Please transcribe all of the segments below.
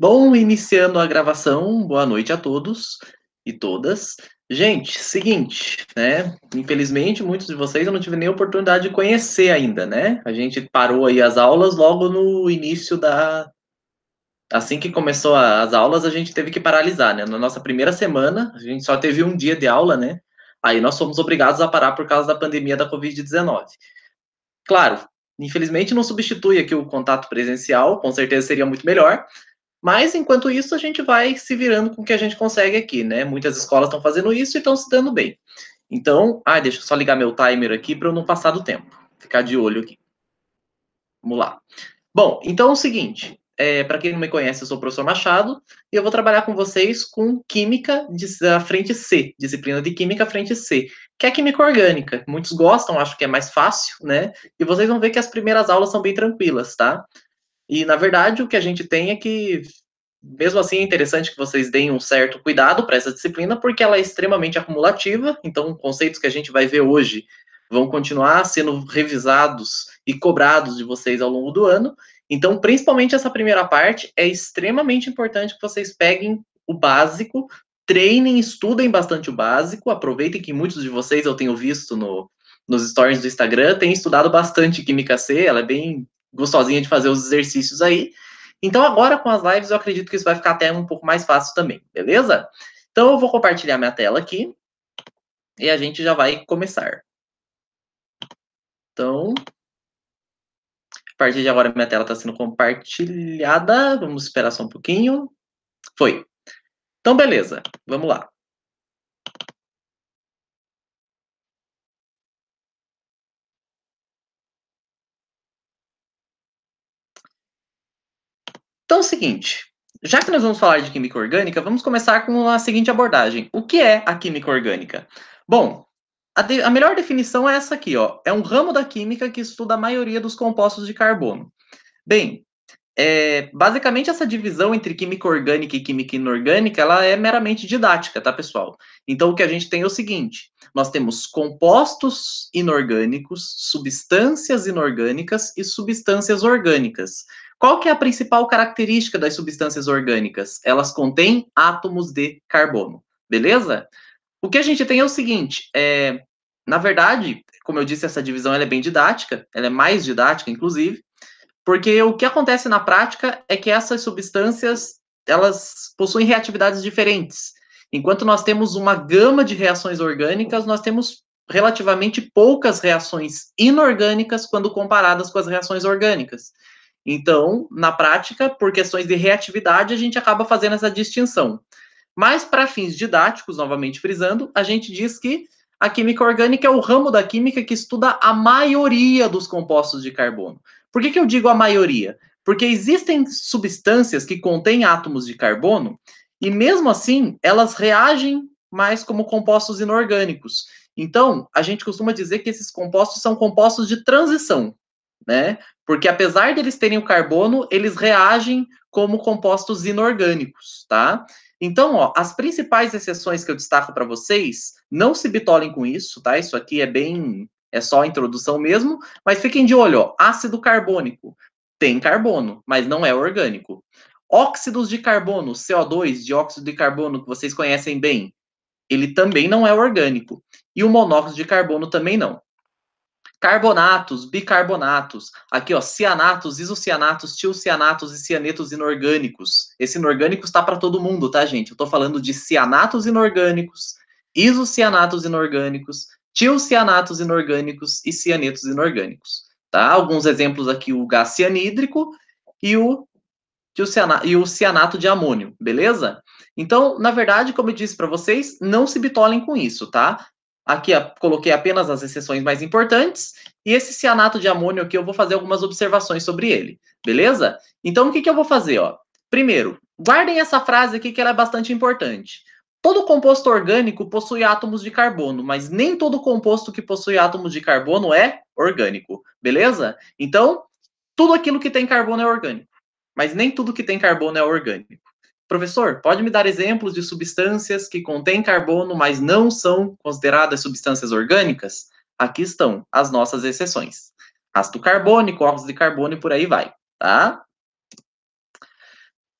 Bom, iniciando a gravação, boa noite a todos e todas. Gente, seguinte, né? Infelizmente, muitos de vocês eu não tive nem oportunidade de conhecer ainda, né? A gente parou aí as aulas logo no início da. Assim que começou as aulas, a gente teve que paralisar, né? Na nossa primeira semana, a gente só teve um dia de aula, né? Aí nós fomos obrigados a parar por causa da pandemia da Covid-19. Claro, infelizmente não substitui aqui o contato presencial, com certeza seria muito melhor, mas, enquanto isso, a gente vai se virando com o que a gente consegue aqui, né? Muitas escolas estão fazendo isso e estão se dando bem. Então, ah, deixa eu só ligar meu timer aqui para eu não passar do tempo. Ficar de olho aqui. Vamos lá. Bom, então é o seguinte, é, para quem não me conhece, eu sou o professor Machado e eu vou trabalhar com vocês com Química da frente C, disciplina de Química frente C, que é Química Orgânica. Muitos gostam, acho que é mais fácil, né? E vocês vão ver que as primeiras aulas são bem tranquilas, tá? E, na verdade, o que a gente tem é que, mesmo assim, é interessante que vocês deem um certo cuidado para essa disciplina, porque ela é extremamente acumulativa, então conceitos que a gente vai ver hoje vão continuar sendo revisados e cobrados de vocês ao longo do ano. Então, principalmente essa primeira parte, é extremamente importante que vocês peguem o básico, treinem, estudem bastante o básico, aproveitem que muitos de vocês eu tenho visto no, nos stories do Instagram, têm estudado bastante Química C, ela é bem gostosinha de fazer os exercícios aí. Então, agora com as lives, eu acredito que isso vai ficar até um pouco mais fácil também, beleza? Então, eu vou compartilhar minha tela aqui e a gente já vai começar. Então, a partir de agora, minha tela está sendo compartilhada. Vamos esperar só um pouquinho. Foi. Então, beleza, vamos lá. Então é o seguinte, já que nós vamos falar de química orgânica, vamos começar com a seguinte abordagem. O que é a química orgânica? Bom, a, de, a, melhor definição é essa aqui, ó. É um ramo da química que estuda a maioria dos compostos de carbono. Bem, é, basicamente essa divisão entre química orgânica e química inorgânica, ela é meramente didática, tá, pessoal? Então o que a gente tem é o seguinte: nós temos compostos inorgânicos, substâncias inorgânicas e substâncias orgânicas. Qual que é a principal característica das substâncias orgânicas? Elas contêm átomos de carbono, beleza? O que a gente tem é o seguinte, é, na verdade, como eu disse, essa divisão é bem didática, ela é mais didática, inclusive, porque o que acontece na prática é que essas substâncias, elas possuem reatividades diferentes. Enquanto nós temos uma gama de reações orgânicas, nós temos relativamente poucas reações inorgânicas quando comparadas com as reações orgânicas. Então, na prática, por questões de reatividade, a gente acaba fazendo essa distinção. Mas, para fins didáticos, novamente frisando, a gente diz que a química orgânica é o ramo da química que estuda a maioria dos compostos de carbono. Por que, que eu digo a maioria? Porque existem substâncias que contêm átomos de carbono e, mesmo assim, elas reagem mais como compostos inorgânicos. Então, a gente costuma dizer que esses compostos são compostos de transição né? Porque apesar deles terem o carbono, eles reagem como compostos inorgânicos, tá? Então, ó, as principais exceções que eu destaco para vocês, não se bitolem com isso, tá? Isso aqui é bem é só a introdução mesmo, mas fiquem de olho, ó, ácido carbônico tem carbono, mas não é orgânico. Óxidos de carbono, CO2, dióxido de carbono que vocês conhecem bem, ele também não é orgânico. E o monóxido de carbono também não. Carbonatos, bicarbonatos. Aqui, ó, cianatos, isocianatos, tiocianatos e cianetos inorgânicos. Esse inorgânico está para todo mundo, tá, gente? Eu estou falando de cianatos inorgânicos, isocianatos inorgânicos, tiocianatos inorgânicos e cianetos inorgânicos, tá? Alguns exemplos aqui, o gás cianídrico e o, e o cianato de amônio, beleza? Então, na verdade, como eu disse para vocês, não se bitolem com isso, tá? Aqui coloquei apenas as exceções mais importantes. E esse cianato de amônio aqui, eu vou fazer algumas observações sobre ele, beleza? Então, o que, que eu vou fazer? Ó? Primeiro, guardem essa frase aqui que ela é bastante importante. Todo composto orgânico possui átomos de carbono, mas nem todo composto que possui átomos de carbono é orgânico, beleza? Então, tudo aquilo que tem carbono é orgânico, mas nem tudo que tem carbono é orgânico. Professor, pode me dar exemplos de substâncias que contêm carbono, mas não são consideradas substâncias orgânicas? Aqui estão as nossas exceções. Ácido carbônico, óxido de carbono e por aí vai, tá?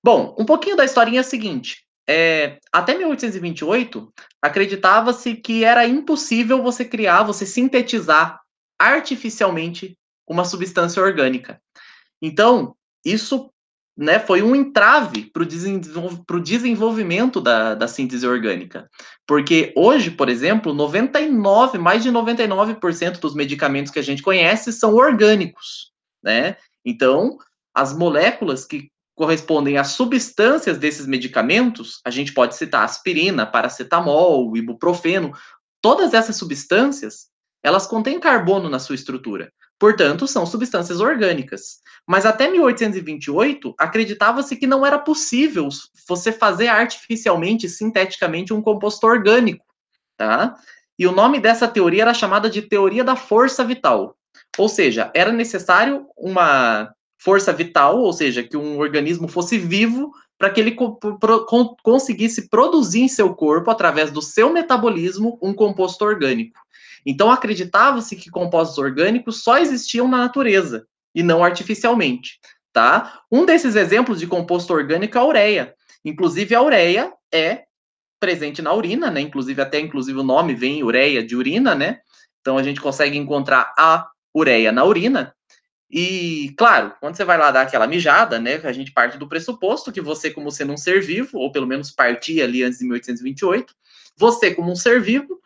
Bom, um pouquinho da historinha é a seguinte. É, até 1828, acreditava-se que era impossível você criar, você sintetizar artificialmente uma substância orgânica. Então, isso né, foi um entrave para o desenvol desenvolvimento da, da síntese orgânica. Porque hoje, por exemplo, 99, mais de 99% dos medicamentos que a gente conhece são orgânicos, né? Então, as moléculas que correspondem às substâncias desses medicamentos, a gente pode citar aspirina, paracetamol, ibuprofeno, todas essas substâncias, elas contêm carbono na sua estrutura. Portanto, são substâncias orgânicas. Mas até 1828, acreditava-se que não era possível você fazer artificialmente, sinteticamente, um composto orgânico. Tá? E o nome dessa teoria era chamada de teoria da força vital. Ou seja, era necessário uma força vital, ou seja, que um organismo fosse vivo para que ele co pro conseguisse produzir em seu corpo, através do seu metabolismo, um composto orgânico. Então acreditava-se que compostos orgânicos só existiam na natureza e não artificialmente, tá? Um desses exemplos de composto orgânico é a ureia. Inclusive, a ureia é presente na urina, né? Inclusive, até inclusive o nome vem ureia de urina, né? Então, a gente consegue encontrar a ureia na urina. E, claro, quando você vai lá dar aquela mijada, né? A gente parte do pressuposto que você, como sendo um ser vivo, ou pelo menos partia ali antes de 1828, você, como um ser vivo,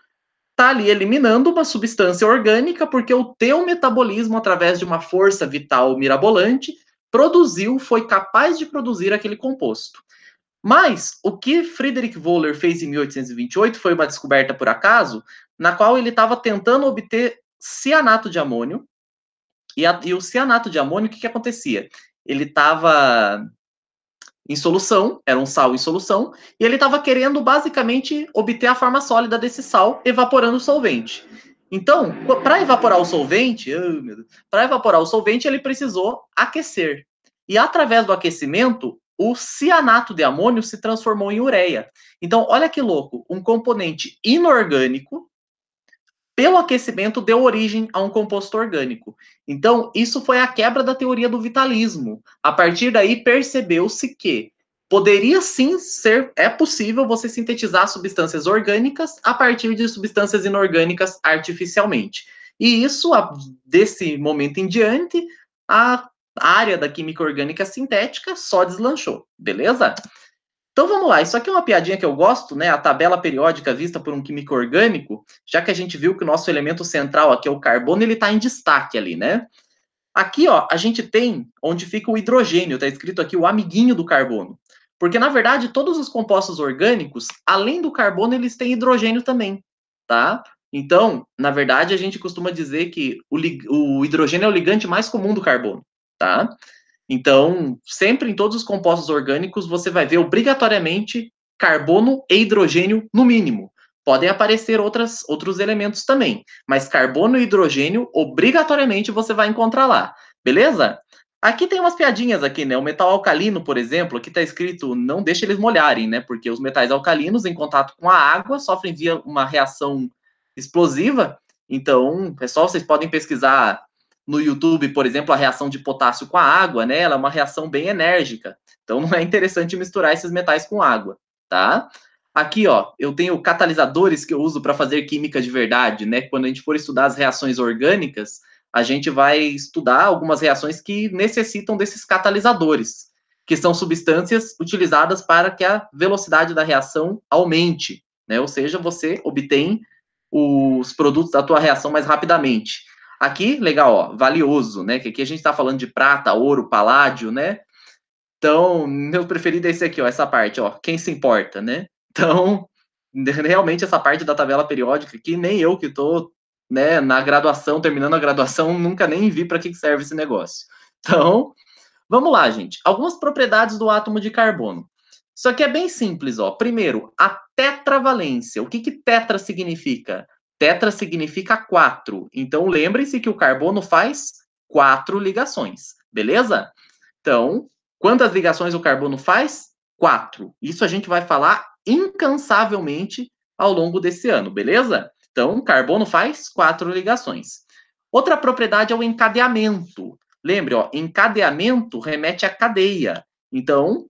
tá ali eliminando uma substância orgânica porque o teu metabolismo, através de uma força vital mirabolante, produziu, foi capaz de produzir aquele composto. Mas o que Friedrich Wöhler fez em 1828 foi uma descoberta por acaso, na qual ele estava tentando obter cianato de amônio. E, a, e, o cianato de amônio, o que, que acontecia? Ele estava em solução, era um sal em solução, e ele estava querendo basicamente obter a forma sólida desse sal evaporando o solvente. Então, para evaporar o solvente, para evaporar o solvente, ele precisou aquecer. E através do aquecimento, o cianato de amônio se transformou em ureia. Então, olha que louco, um componente inorgânico pelo aquecimento deu origem a um composto orgânico. Então, isso foi a quebra da teoria do vitalismo. A partir daí, percebeu-se que poderia sim ser, é possível você sintetizar substâncias orgânicas a partir de substâncias inorgânicas artificialmente. E isso, desse momento em diante, a área da química orgânica sintética só deslanchou, beleza? Então vamos lá, isso aqui é uma piadinha que eu gosto, né? A tabela periódica vista por um químico orgânico, já que a gente viu que o nosso elemento central aqui é o carbono, ele está em destaque ali, né? Aqui, ó, a gente tem onde fica o hidrogênio, tá escrito aqui o amiguinho do carbono. Porque, na verdade, todos os compostos orgânicos, além do carbono, eles têm hidrogênio também, tá? Então, na verdade, a gente costuma dizer que o, o hidrogênio é o ligante mais comum do carbono, tá? Então, sempre em todos os compostos orgânicos, você vai ver obrigatoriamente carbono e hidrogênio no mínimo. Podem aparecer outras, outros elementos também, mas carbono e hidrogênio, obrigatoriamente, você vai encontrar lá, beleza? Aqui tem umas piadinhas aqui, né? O metal alcalino, por exemplo, aqui está escrito não deixe eles molharem, né? Porque os metais alcalinos, em contato com a água, sofrem via uma reação explosiva. Então, pessoal, vocês podem pesquisar no YouTube, por exemplo, a reação de potássio com a água, né? Ela é uma reação bem enérgica. Então não é interessante misturar esses metais com água, tá? Aqui, ó, eu tenho catalisadores que eu uso para fazer química de verdade, né? Quando a gente for estudar as reações orgânicas, a gente vai estudar algumas reações que necessitam desses catalisadores, que são substâncias utilizadas para que a velocidade da reação aumente, né? Ou seja, você obtém os produtos da tua reação mais rapidamente. Aqui, legal, ó, valioso, né? Que aqui a gente está falando de prata, ouro, paládio, né? Então, meu preferido é esse aqui, ó, essa parte, ó, quem se importa, né? Então, realmente essa parte da tabela periódica que nem eu que estou né, na graduação, terminando a graduação, nunca nem vi para que serve esse negócio. Então, vamos lá, gente. Algumas propriedades do átomo de carbono. Isso aqui é bem simples, ó. Primeiro, a tetravalência. O que que tetra significa? Tetra significa quatro. Então, lembre se que o carbono faz quatro ligações, beleza? Então, quantas ligações o carbono faz? Quatro. Isso a gente vai falar incansavelmente ao longo desse ano, beleza? Então, carbono faz quatro ligações. Outra propriedade é o encadeamento. Lembre, ó, encadeamento remete à cadeia. Então,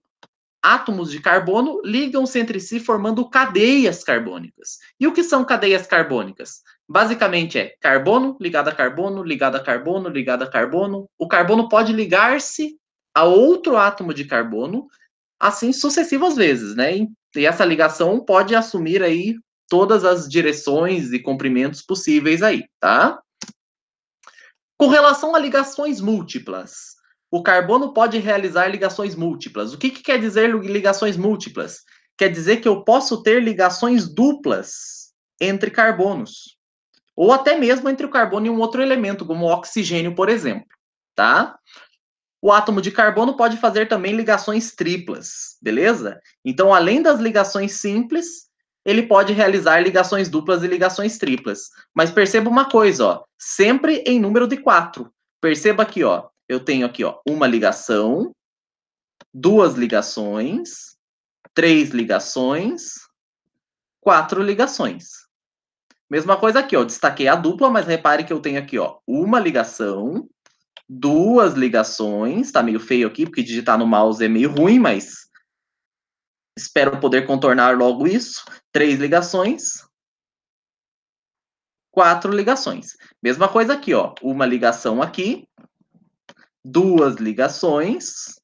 átomos de carbono ligam-se entre si formando cadeias carbônicas. E o que são cadeias carbônicas? Basicamente é carbono ligado a carbono, ligado a carbono, ligado a carbono. O carbono pode ligar-se a outro átomo de carbono, assim sucessivas vezes, né? E essa ligação pode assumir aí todas as direções e comprimentos possíveis aí, tá? Com relação a ligações múltiplas, o carbono pode realizar ligações múltiplas. O que, que quer dizer ligações múltiplas? Quer dizer que eu posso ter ligações duplas entre carbonos, ou até mesmo entre o carbono e um outro elemento, como o oxigênio, por exemplo, tá? O átomo de carbono pode fazer também ligações triplas, beleza? Então, além das ligações simples, ele pode realizar ligações duplas e ligações triplas. Mas perceba uma coisa, ó, sempre em número de 4. Perceba aqui, ó, eu tenho aqui ó, uma ligação, duas ligações, três ligações, quatro ligações. Mesma coisa aqui, ó, destaquei a dupla, mas repare que eu tenho aqui ó, uma ligação, duas ligações, tá meio feio aqui, porque digitar no mouse é meio ruim, mas espero poder contornar logo isso. Três ligações, quatro ligações. Mesma coisa aqui, ó, uma ligação aqui, duas ligações,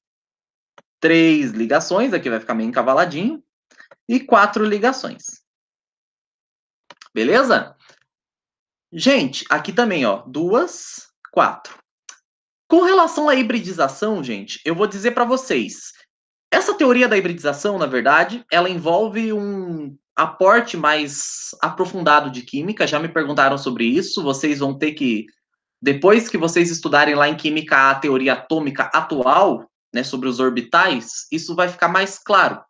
três ligações, aqui vai ficar meio encavaladinho, e quatro ligações. Beleza? Gente, aqui também, ó, duas, quatro. Com relação à hibridização, gente, eu vou dizer para vocês. Essa teoria da hibridização, na verdade, ela envolve um aporte mais aprofundado de química. Já me perguntaram sobre isso, vocês vão ter que depois que vocês estudarem lá em química a teoria atômica atual, né, sobre os orbitais, isso vai ficar mais claro.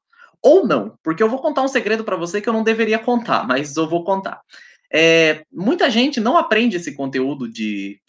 Ou não, porque eu vou contar um segredo para você que eu não deveria contar, mas eu vou contar. É, muita gente não aprende esse conteúdo de,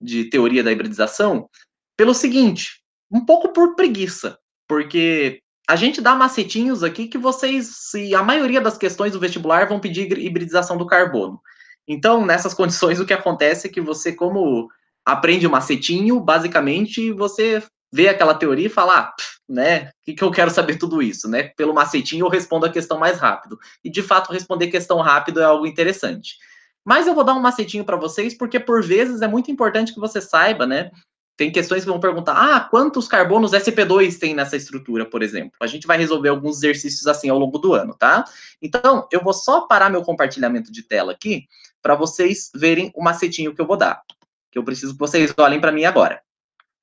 de teoria da hibridização pelo seguinte, um pouco por preguiça, porque a gente dá macetinhos aqui que vocês, se a maioria das questões do vestibular vão pedir hibridização do carbono. Então, nessas condições, o que acontece é que você, como aprende o um macetinho, basicamente, você vê aquela teoria e fala, ah, né, o que, que eu quero saber tudo isso, né? Pelo macetinho eu respondo a questão mais rápido. E, de fato, responder questão rápido é algo interessante. Mas eu vou dar um macetinho para vocês, porque por vezes é muito importante que você saiba, né? Tem questões que vão perguntar: ah, quantos carbonos SP2 tem nessa estrutura, por exemplo? A gente vai resolver alguns exercícios assim ao longo do ano, tá? Então, eu vou só parar meu compartilhamento de tela aqui para vocês verem o macetinho que eu vou dar. Que eu preciso que vocês olhem para mim agora.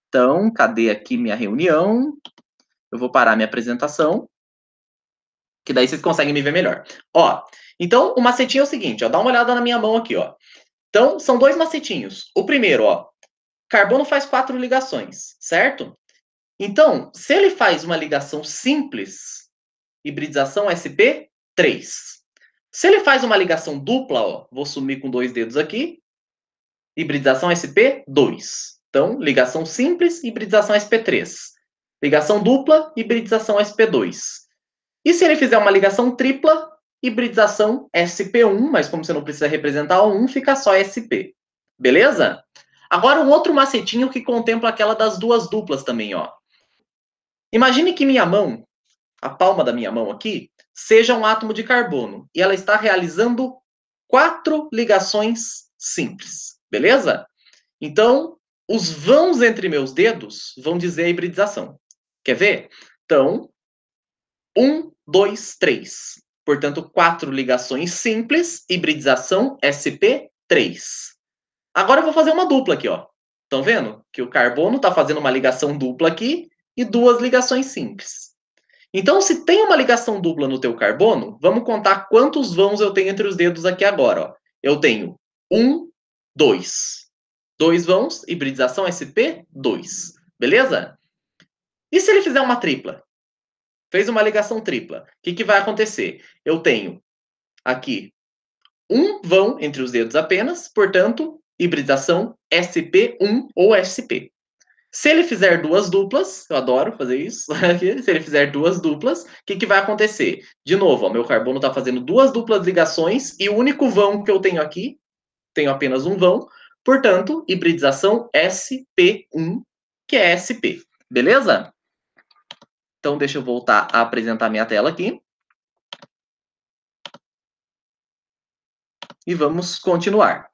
Então, cadê aqui minha reunião? Eu vou parar minha apresentação, que daí vocês conseguem me ver melhor. Ó, então o macetinho é o seguinte, ó, dá uma olhada na minha mão aqui, ó. Então, são dois macetinhos. O primeiro, ó, Carbono faz quatro ligações, certo? Então, se ele faz uma ligação simples, hibridização SP3. Se ele faz uma ligação dupla, ó, vou sumir com dois dedos aqui, hibridização SP2. Então, ligação simples, hibridização SP3. Ligação dupla, hibridização SP2. E se ele fizer uma ligação tripla, hibridização SP1, mas como você não precisa representar o 1, fica só SP. Beleza? Agora, um outro macetinho que contempla aquela das duas duplas também, ó. Imagine que minha mão, a palma da minha mão aqui, seja um átomo de carbono e ela está realizando quatro ligações simples, beleza? Então, os vãos entre meus dedos vão dizer a hibridização. Quer ver? Então, um, dois, três. Portanto, quatro ligações simples, hibridização SP3. Agora eu vou fazer uma dupla aqui, ó. Estão vendo? Que o carbono está fazendo uma ligação dupla aqui e duas ligações simples. Então, se tem uma ligação dupla no teu carbono, vamos contar quantos vãos eu tenho entre os dedos aqui agora. Ó. Eu tenho um, dois. Dois vãos, hibridização SP, dois. Beleza? E se ele fizer uma tripla? Fez uma ligação tripla. O que, que vai acontecer? Eu tenho aqui um vão entre os dedos apenas, portanto, hibridação SP1 ou SP. Se ele fizer duas duplas, eu adoro fazer isso se ele fizer duas duplas, o que, que vai acontecer? De novo, ó, meu carbono está fazendo duas duplas ligações e o único vão que eu tenho aqui, tenho apenas um vão, portanto, hibridização SP1, que é SP, beleza? Então, deixa eu voltar a apresentar minha tela aqui. E vamos continuar.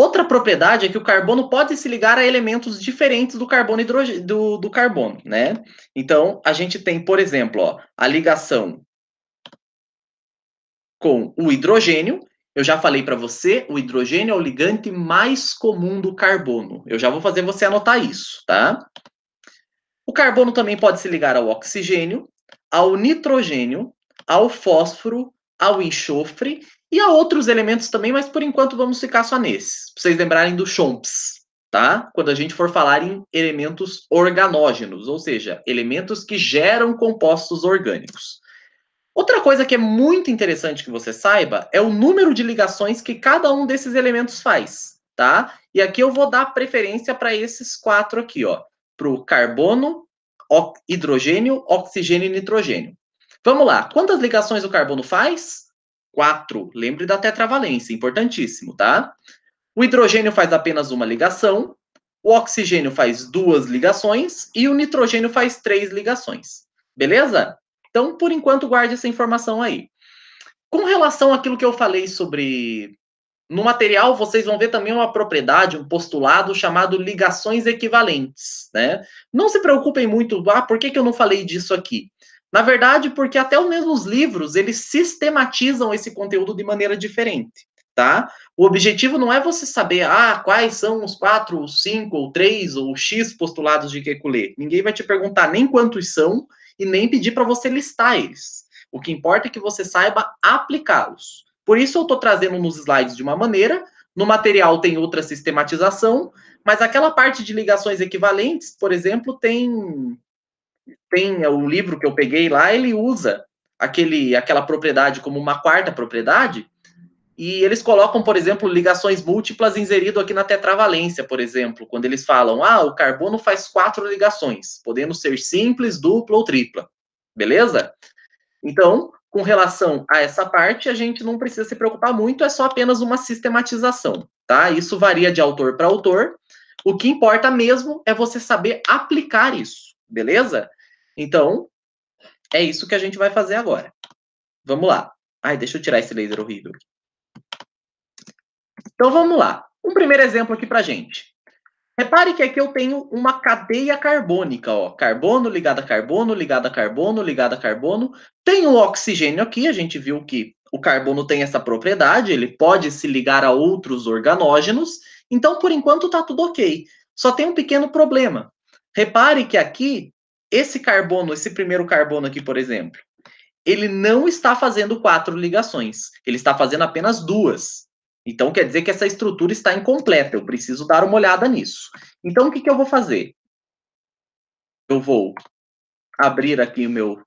Outra propriedade é que o carbono pode se ligar a elementos diferentes do carbono hidroge... do, do carbono, né? Então, a gente tem, por exemplo, ó, a ligação com o hidrogênio. Eu já falei para você, o hidrogênio é o ligante mais comum do carbono. Eu já vou fazer você anotar isso, tá? O carbono também pode se ligar ao oxigênio, ao nitrogênio, ao fósforo, ao enxofre e há outros elementos também, mas por enquanto vamos ficar só nesses. Pra vocês lembrarem do Chomps, tá? Quando a gente for falar em elementos organógenos, ou seja, elementos que geram compostos orgânicos. Outra coisa que é muito interessante que você saiba é o número de ligações que cada um desses elementos faz, tá? E aqui eu vou dar preferência para esses quatro aqui, ó, para o carbono, hidrogênio, oxigênio e nitrogênio. Vamos lá, quantas ligações o carbono faz? 4. Lembre da tetravalência, importantíssimo, tá? O hidrogênio faz apenas uma ligação, o oxigênio faz duas ligações e o nitrogênio faz três ligações. Beleza? Então, por enquanto, guarde essa informação aí. Com relação àquilo que eu falei sobre. No material, vocês vão ver também uma propriedade, um postulado chamado ligações equivalentes, né? Não se preocupem muito, ah, por que, que eu não falei disso aqui? Na verdade, porque até os mesmos livros, eles sistematizam esse conteúdo de maneira diferente, tá? O objetivo não é você saber, ah, quais são os quatro, ou cinco, ou três, ou x postulados de Kekulé. Ninguém vai te perguntar nem quantos são e nem pedir para você listar eles. O que importa é que você saiba aplicá-los. Por isso eu estou trazendo nos slides de uma maneira, no material tem outra sistematização, mas aquela parte de ligações equivalentes, por exemplo, tem tem o é livro que eu peguei lá, ele usa aquele, aquela propriedade como uma quarta propriedade, e eles colocam, por exemplo, ligações múltiplas inserido aqui na tetravalência, por exemplo, quando eles falam, ah, o carbono faz quatro ligações, podendo ser simples, dupla ou tripla, beleza? Então, com relação a essa parte, a gente não precisa se preocupar muito, é só apenas uma sistematização, tá? Isso varia de autor para autor, o que importa mesmo é você saber aplicar isso, beleza? Então, é isso que a gente vai fazer agora. Vamos lá. Ai, deixa eu tirar esse laser horrível Então, vamos lá. Um primeiro exemplo aqui para gente. Repare que aqui eu tenho uma cadeia carbônica, ó. Carbono ligado a carbono, ligado a carbono, ligado a carbono. Tem o um oxigênio aqui, a gente viu que o carbono tem essa propriedade, ele pode se ligar a outros organógenos. Então, por enquanto, tá tudo ok. Só tem um pequeno problema. Repare que aqui esse carbono, esse primeiro carbono aqui, por exemplo, ele não está fazendo quatro ligações, ele está fazendo apenas duas. Então, quer dizer que essa estrutura está incompleta, eu preciso dar uma olhada nisso. Então, o que, que eu vou fazer? Eu vou abrir aqui o meu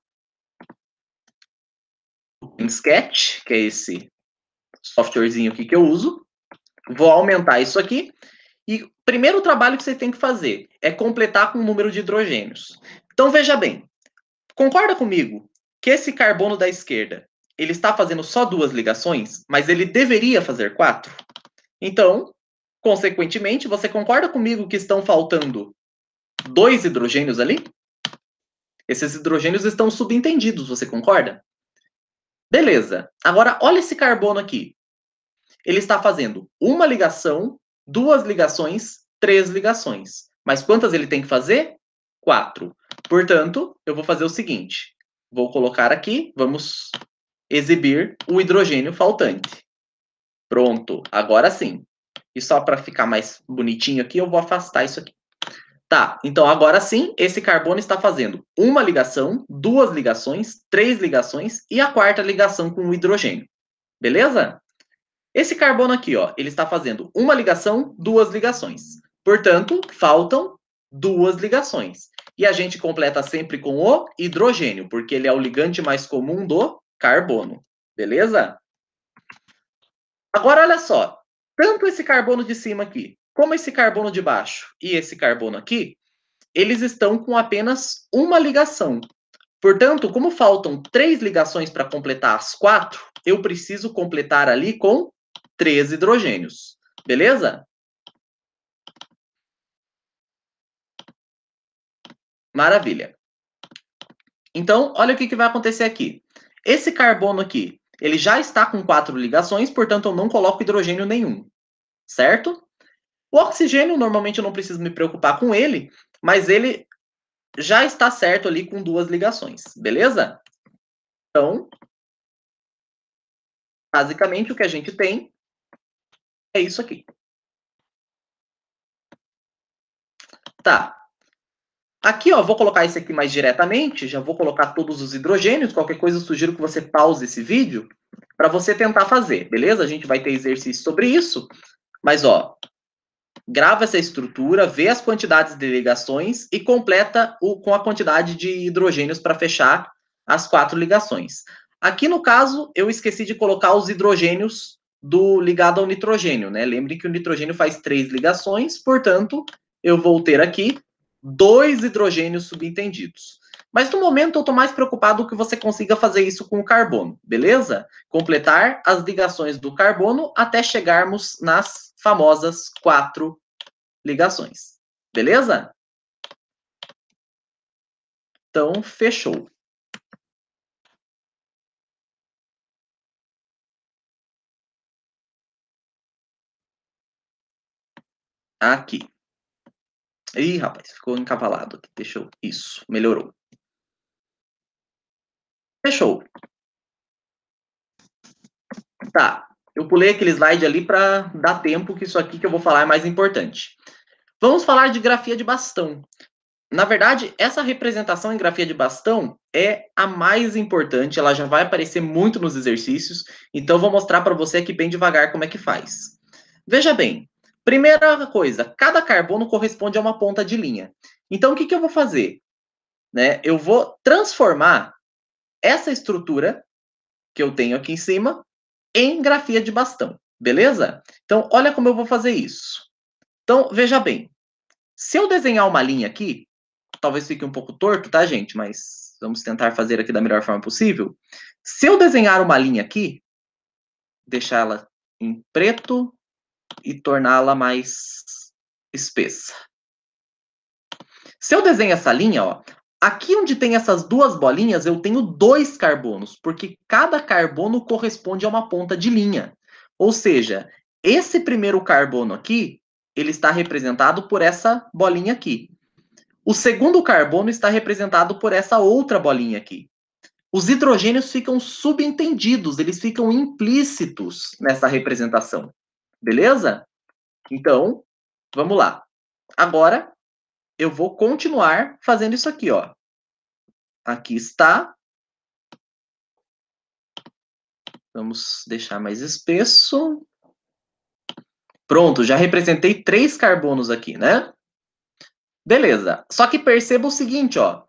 Sketch, que é esse softwarezinho aqui que eu uso. Vou aumentar isso aqui. E o primeiro trabalho que você tem que fazer é completar com o número de hidrogênios. Então veja bem, concorda comigo que esse carbono da esquerda, ele está fazendo só duas ligações, mas ele deveria fazer quatro? Então, consequentemente, você concorda comigo que estão faltando dois hidrogênios ali? Esses hidrogênios estão subentendidos, você concorda? Beleza. Agora, olha esse carbono aqui. Ele está fazendo uma ligação, duas ligações, três ligações. Mas quantas ele tem que fazer? 4. Portanto, eu vou fazer o seguinte. Vou colocar aqui, vamos exibir o hidrogênio faltante. Pronto, agora sim. E só para ficar mais bonitinho aqui, eu vou afastar isso aqui. Tá, então agora sim, esse carbono está fazendo uma ligação, duas ligações, três ligações e a quarta ligação com o hidrogênio. Beleza? Esse carbono aqui, ó, ele está fazendo uma ligação, duas ligações. Portanto, faltam duas ligações. E a gente completa sempre com o hidrogênio, porque ele é o ligante mais comum do carbono. Beleza? Agora, olha só. Tanto esse carbono de cima aqui, como esse carbono de baixo e esse carbono aqui, eles estão com apenas uma ligação. Portanto, como faltam três ligações para completar as quatro, eu preciso completar ali com três hidrogênios. Beleza? Maravilha. Então, olha o que, que vai acontecer aqui. Esse carbono aqui, ele já está com quatro ligações, portanto, eu não coloco hidrogênio nenhum, certo? O oxigênio, normalmente, eu não preciso me preocupar com ele, mas ele já está certo ali com duas ligações, beleza? Então, basicamente, o que a gente tem é isso aqui. Tá. Aqui, ó, vou colocar esse aqui mais diretamente, já vou colocar todos os hidrogênios, qualquer coisa eu sugiro que você pause esse vídeo para você tentar fazer, beleza? A gente vai ter exercício sobre isso, mas, ó, grava essa estrutura, vê as quantidades de ligações e completa o, com a quantidade de hidrogênios para fechar as quatro ligações. Aqui, no caso, eu esqueci de colocar os hidrogênios do ligado ao nitrogênio, né? Lembre que o nitrogênio faz três ligações, portanto, eu vou ter aqui dois hidrogênios subentendidos. Mas no momento eu estou mais preocupado que você consiga fazer isso com o carbono, beleza? Completar as ligações do carbono até chegarmos nas famosas quatro ligações, beleza? Então, fechou. Aqui. Ih, rapaz, ficou encavalado aqui. Deixa eu. Isso, melhorou. Fechou. Tá, eu pulei aquele slide ali para dar tempo que isso aqui que eu vou falar é mais importante. Vamos falar de grafia de bastão. Na verdade, essa representação em grafia de bastão é a mais importante, ela já vai aparecer muito nos exercícios, então vou mostrar para você aqui bem devagar como é que faz. Veja bem, Primeira coisa, cada carbono corresponde a uma ponta de linha. Então, o que, que eu vou fazer? Né? Eu vou transformar essa estrutura que eu tenho aqui em cima em grafia de bastão, beleza? Então, olha como eu vou fazer isso. Então, veja bem, se eu desenhar uma linha aqui, talvez fique um pouco torto, tá, gente? Mas vamos tentar fazer aqui da melhor forma possível. Se eu desenhar uma linha aqui, deixar ela em preto e torná-la mais espessa. Se eu desenho essa linha, ó, aqui onde tem essas duas bolinhas, eu tenho dois carbonos, porque cada carbono corresponde a uma ponta de linha. Ou seja, esse primeiro carbono aqui, ele está representado por essa bolinha aqui. O segundo carbono está representado por essa outra bolinha aqui. Os hidrogênios ficam subentendidos, eles ficam implícitos nessa representação. Beleza? Então, vamos lá. Agora, eu vou continuar fazendo isso aqui, ó. Aqui está. Vamos deixar mais espesso. Pronto, já representei três carbonos aqui, né? Beleza. Só que perceba o seguinte, ó.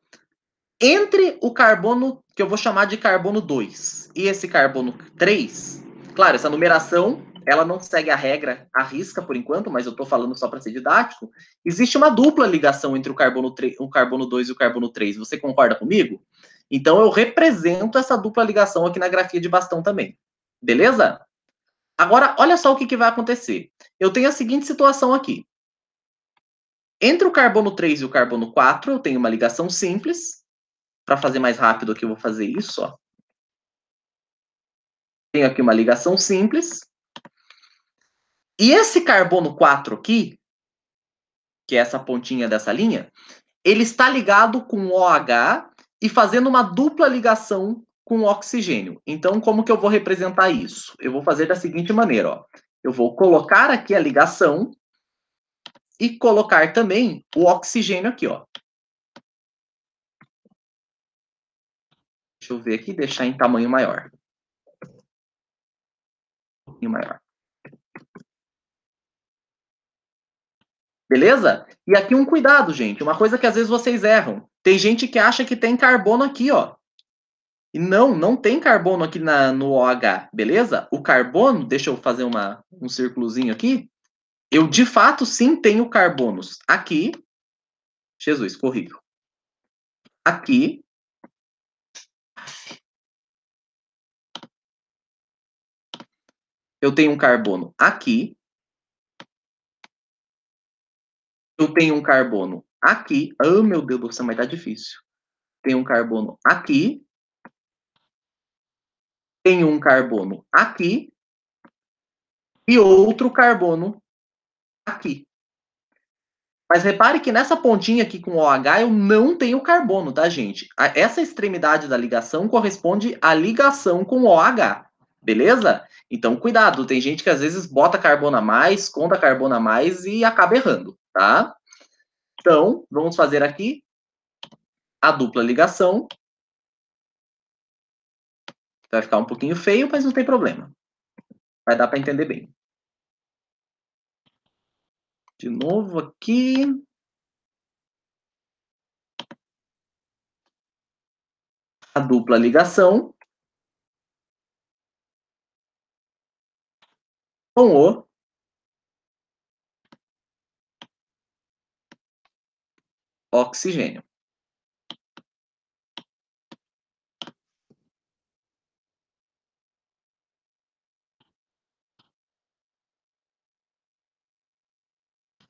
Entre o carbono que eu vou chamar de carbono 2 e esse carbono 3, claro, essa numeração ela não segue a regra à risca por enquanto, mas eu estou falando só para ser didático, existe uma dupla ligação entre o carbono, o carbono 2 e o carbono 3. Você concorda comigo? Então eu represento essa dupla ligação aqui na grafia de bastão também. Beleza? Agora, olha só o que, que vai acontecer. Eu tenho a seguinte situação aqui. Entre o carbono 3 e o carbono 4, eu tenho uma ligação simples. Para fazer mais rápido aqui, eu vou fazer isso, ó. Tenho aqui uma ligação simples. E esse carbono 4 aqui, que é essa pontinha dessa linha, ele está ligado com OH e fazendo uma dupla ligação com oxigênio. Então, como que eu vou representar isso? Eu vou fazer da seguinte maneira, ó. Eu vou colocar aqui a ligação e colocar também o oxigênio aqui, ó. Deixa eu ver aqui, deixar em tamanho maior. Um pouquinho maior. Beleza? E aqui um cuidado, gente. Uma coisa que às vezes vocês erram. Tem gente que acha que tem carbono aqui, ó. E não, não tem carbono aqui na, no OH, beleza? O carbono, deixa eu fazer uma, um círculozinho aqui. Eu, de fato, sim tenho carbonos aqui. Jesus, corrível. Aqui. Eu tenho um carbono aqui. eu tenho um carbono aqui. Ah, oh, meu Deus do céu, mas tá difícil. Tem um carbono aqui. Tem um carbono aqui. E outro carbono aqui. Mas repare que nessa pontinha aqui com OH eu não tenho carbono, tá, gente? Essa extremidade da ligação corresponde à ligação com OH. Beleza? Então, cuidado. Tem gente que às vezes bota carbono a mais, conta carbono a mais e acaba errando, tá? Então, vamos fazer aqui a dupla ligação. Vai ficar um pouquinho feio, mas não tem problema. Vai dar para entender bem. De novo aqui. A dupla ligação. com então, o oxigênio.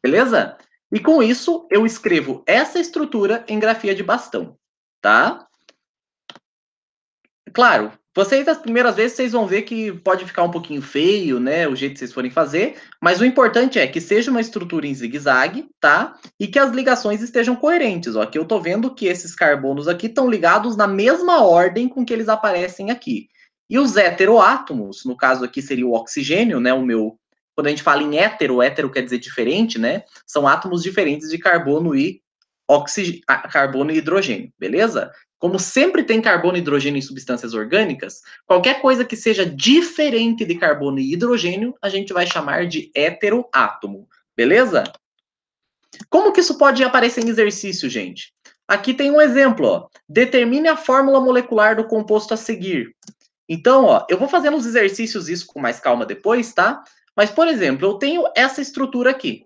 Beleza? E com isso, eu escrevo essa estrutura em grafia de bastão, tá? Claro, vocês, das primeiras vezes, vocês vão ver que pode ficar um pouquinho feio, né? O jeito que vocês forem fazer. Mas o importante é que seja uma estrutura em zigue-zague, tá? E que as ligações estejam coerentes. Ó, aqui eu tô vendo que esses carbonos aqui estão ligados na mesma ordem com que eles aparecem aqui. E os heteroátomos, no caso aqui seria o oxigênio, né? O meu. Quando a gente fala em hétero, hétero quer dizer diferente, né? São átomos diferentes de carbono e oxigênio, carbono e hidrogênio, beleza? Como sempre tem carbono e hidrogênio em substâncias orgânicas, qualquer coisa que seja diferente de carbono e hidrogênio, a gente vai chamar de heteroátomo, beleza? Como que isso pode aparecer em exercício, gente? Aqui tem um exemplo, ó. Determine a fórmula molecular do composto a seguir. Então, ó, eu vou fazendo os exercícios isso com mais calma depois, tá? Mas, por exemplo, eu tenho essa estrutura aqui,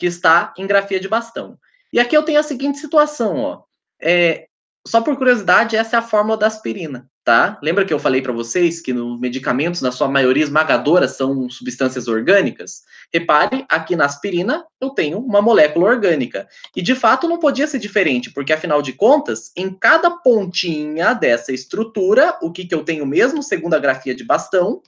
que está em grafia de bastão. E aqui eu tenho a seguinte situação, ó. É, só por curiosidade, essa é a fórmula da aspirina, tá? Lembra que eu falei para vocês que nos medicamentos, na sua maioria esmagadora, são substâncias orgânicas? Repare, aqui na aspirina eu tenho uma molécula orgânica. E de fato não podia ser diferente, porque afinal de contas, em cada pontinha dessa estrutura, o que, que eu tenho mesmo, segundo a grafia de bastão,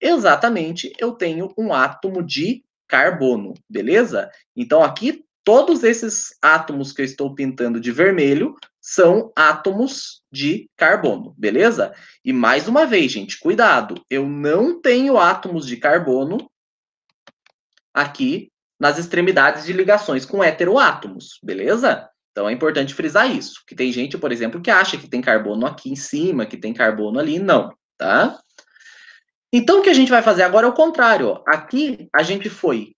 exatamente eu tenho um átomo de carbono, beleza? Então aqui Todos esses átomos que eu estou pintando de vermelho são átomos de carbono, beleza? E mais uma vez, gente, cuidado, eu não tenho átomos de carbono aqui nas extremidades de ligações com heteroátomos, beleza? Então é importante frisar isso, que tem gente, por exemplo, que acha que tem carbono aqui em cima, que tem carbono ali, não, tá? Então o que a gente vai fazer agora é o contrário, ó. aqui a gente foi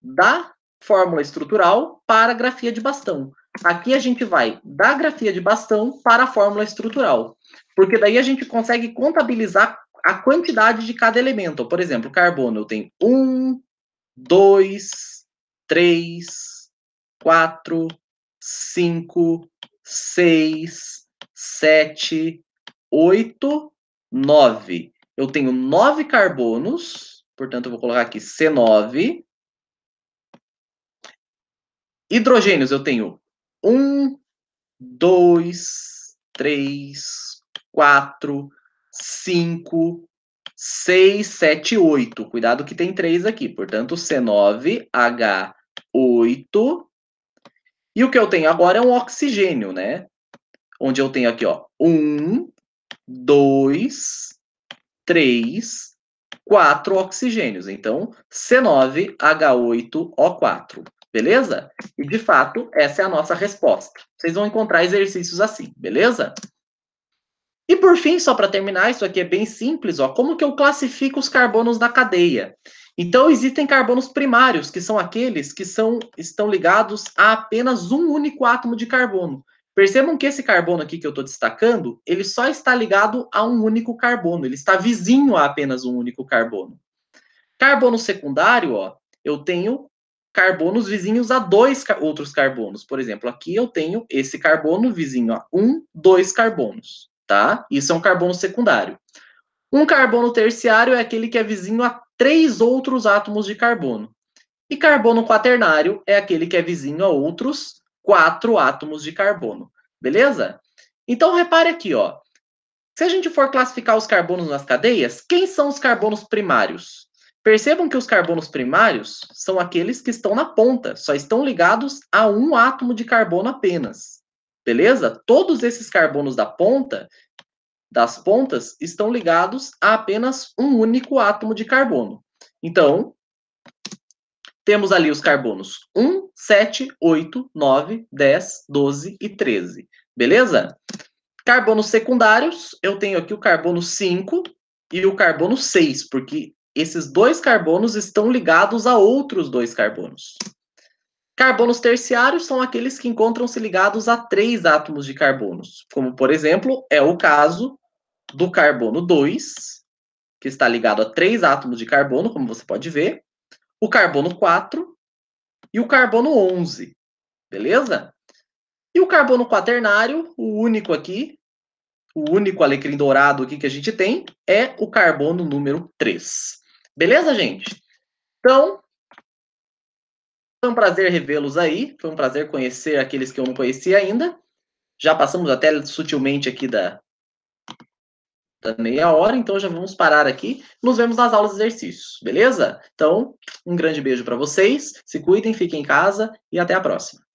da fórmula estrutural para grafia de bastão. Aqui a gente vai da grafia de bastão para a fórmula estrutural, porque daí a gente consegue contabilizar a quantidade de cada elemento. Por exemplo, carbono eu tenho 1, 2, 3, 4, 5, 6, 7, 8, 9. Eu tenho 9 carbonos, portanto eu vou colocar aqui C9. Hidrogênios eu tenho um, dois, três, quatro, cinco, seis, sete, oito. Cuidado que tem três aqui. Portanto, C9, H8. E o que eu tenho agora é um oxigênio, né? Onde eu tenho aqui, ó, um, dois, três, quatro oxigênios. Então, C9, H8, O4 beleza? E de fato, essa é a nossa resposta. Vocês vão encontrar exercícios assim, beleza? E por fim, só para terminar, isso aqui é bem simples, ó, como que eu classifico os carbonos da cadeia? Então, existem carbonos primários, que são aqueles que são, estão ligados a apenas um único átomo de carbono. Percebam que esse carbono aqui que eu estou destacando, ele só está ligado a um único carbono, ele está vizinho a apenas um único carbono. Carbono secundário, ó, eu tenho carbonos vizinhos a dois ca outros carbonos. Por exemplo, aqui eu tenho esse carbono vizinho a um, dois carbonos, tá? Isso é um carbono secundário. Um carbono terciário é aquele que é vizinho a três outros átomos de carbono. E carbono quaternário é aquele que é vizinho a outros quatro átomos de carbono. Beleza? Então, repare aqui, ó. Se a gente for classificar os carbonos nas cadeias, quem são os carbonos primários? Percebam que os carbonos primários são aqueles que estão na ponta, só estão ligados a um átomo de carbono apenas. Beleza? Todos esses carbonos da ponta, das pontas, estão ligados a apenas um único átomo de carbono. Então, temos ali os carbonos 1, 7, 8, 9, 10, 12 e 13. Beleza? Carbonos secundários, eu tenho aqui o carbono 5 e o carbono 6, porque esses dois carbonos estão ligados a outros dois carbonos. Carbonos terciários são aqueles que encontram-se ligados a três átomos de carbonos, como, por exemplo, é o caso do carbono 2, que está ligado a três átomos de carbono, como você pode ver, o carbono 4 e o carbono 11, beleza? E o carbono quaternário, o único aqui, o único alecrim dourado aqui que a gente tem, é o carbono número 3. Beleza, gente? Então, foi um prazer revê-los aí, foi um prazer conhecer aqueles que eu não conhecia ainda. Já passamos até sutilmente aqui da, da meia hora, então já vamos parar aqui. Nos vemos nas aulas de exercícios, beleza? Então, um grande beijo para vocês, se cuidem, fiquem em casa e até a próxima.